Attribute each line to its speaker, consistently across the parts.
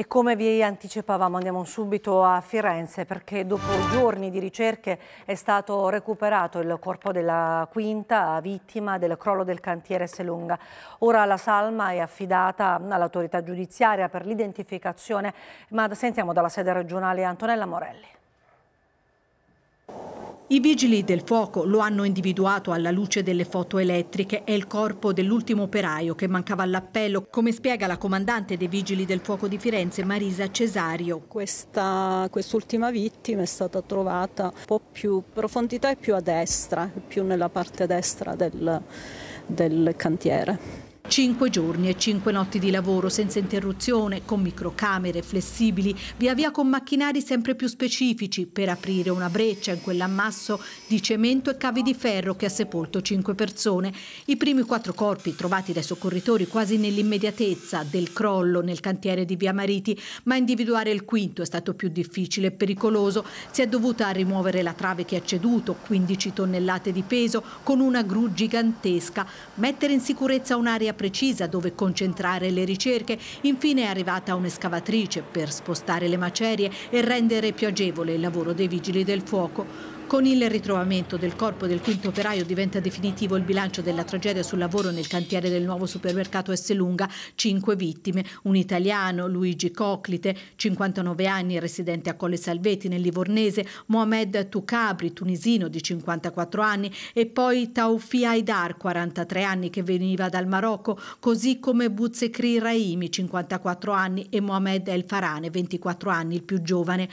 Speaker 1: E come vi anticipavamo andiamo subito a Firenze perché dopo giorni di ricerche è stato recuperato il corpo della quinta vittima del crollo del cantiere Selunga. Ora la salma è affidata all'autorità giudiziaria per l'identificazione ma sentiamo dalla sede regionale Antonella Morelli.
Speaker 2: I vigili del fuoco lo hanno individuato alla luce delle foto elettriche. È il corpo dell'ultimo operaio che mancava all'appello, come spiega la comandante dei vigili del fuoco di Firenze, Marisa Cesario. Questa, quest'ultima vittima è stata trovata un po' più profondità e più a destra, più nella parte destra del, del cantiere. Cinque giorni e cinque notti di lavoro senza interruzione, con microcamere flessibili, via via con macchinari sempre più specifici per aprire una breccia in quell'ammasso di cemento e cavi di ferro che ha sepolto cinque persone. I primi quattro corpi trovati dai soccorritori quasi nell'immediatezza del crollo nel cantiere di Via Mariti, ma individuare il quinto è stato più difficile e pericoloso. Si è dovuta rimuovere la trave che ha ceduto, 15 tonnellate di peso, con una gru gigantesca, mettere in sicurezza un'area precisa dove concentrare le ricerche, infine è arrivata un'escavatrice per spostare le macerie e rendere più agevole il lavoro dei vigili del fuoco. Con il ritrovamento del corpo del quinto operaio diventa definitivo il bilancio della tragedia sul lavoro nel cantiere del nuovo supermercato S. Lunga. cinque vittime, un italiano, Luigi Coclite, 59 anni, residente a Colle Salveti nel Livornese, Mohamed Tucabri, tunisino di 54 anni e poi Taufi Aidar, 43 anni, che veniva dal Marocco, così come Buzekri Raimi, 54 anni e Mohamed El Farane, 24 anni, il più giovane.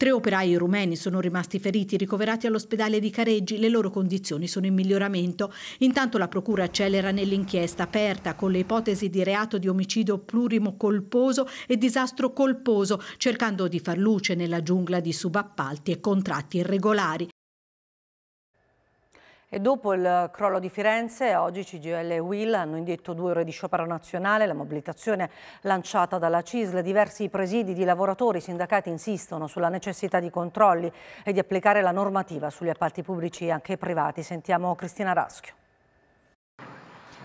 Speaker 2: Tre operai rumeni sono rimasti feriti ricoverati all'ospedale di Careggi, le loro condizioni sono in miglioramento. Intanto la procura accelera nell'inchiesta aperta con le ipotesi di reato di omicidio plurimo colposo e disastro colposo, cercando di far luce nella giungla di subappalti e contratti irregolari.
Speaker 1: E dopo il crollo di Firenze, oggi CGL e Will hanno indetto due ore di sciopero nazionale, la mobilitazione lanciata dalla CISL. Diversi presidi di lavoratori sindacati insistono sulla necessità di controlli e di applicare la normativa sugli appalti pubblici e anche privati. Sentiamo Cristina Raschio.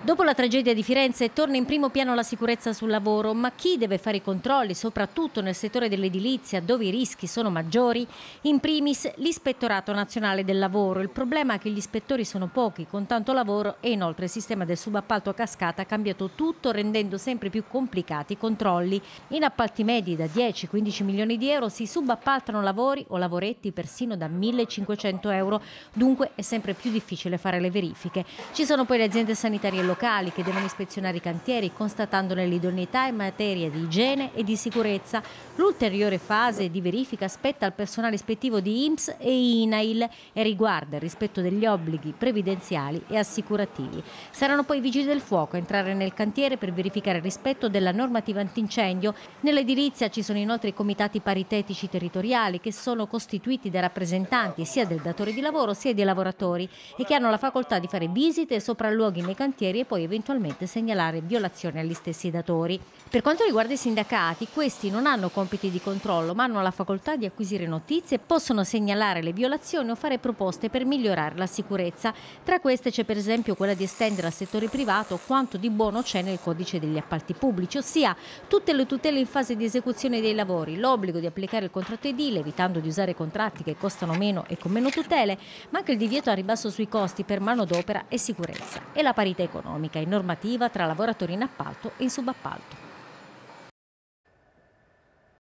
Speaker 3: Dopo la tragedia di Firenze torna in primo piano la sicurezza sul lavoro, ma chi deve fare i controlli, soprattutto nel settore dell'edilizia dove i rischi sono maggiori? In primis l'Ispettorato Nazionale del Lavoro. Il problema è che gli ispettori sono pochi, con tanto lavoro e inoltre il sistema del subappalto a cascata ha cambiato tutto rendendo sempre più complicati i controlli. In appalti medi da 10-15 milioni di euro si subappaltano lavori o lavoretti persino da 1.500 euro, dunque è sempre più difficile fare le verifiche. Ci sono poi le aziende sanitarie locali locali che devono ispezionare i cantieri constatandone l'idoneità in materia di igiene e di sicurezza. L'ulteriore fase di verifica spetta al personale ispettivo di IMSS e INAIL e riguarda il rispetto degli obblighi previdenziali e assicurativi. Saranno poi i vigili del fuoco a entrare nel cantiere per verificare il rispetto della normativa antincendio. Nell'edilizia ci sono inoltre i comitati paritetici territoriali che sono costituiti da rappresentanti sia del datore di lavoro sia dei lavoratori e che hanno la facoltà di fare visite e sopralluoghi nei cantieri e poi eventualmente segnalare violazioni agli stessi datori. Per quanto riguarda i sindacati, questi non hanno compiti di controllo ma hanno la facoltà di acquisire notizie, possono segnalare le violazioni o fare proposte per migliorare la sicurezza. Tra queste c'è per esempio quella di estendere al settore privato quanto di buono c'è nel codice degli appalti pubblici, ossia tutte le tutele in fase di esecuzione dei lavori, l'obbligo di applicare il contratto edile evitando di usare contratti che costano meno e con meno tutele, ma anche il divieto a ribasso sui costi per mano d'opera e sicurezza e la parità economica economica e normativa tra lavoratori in appalto e in subappalto.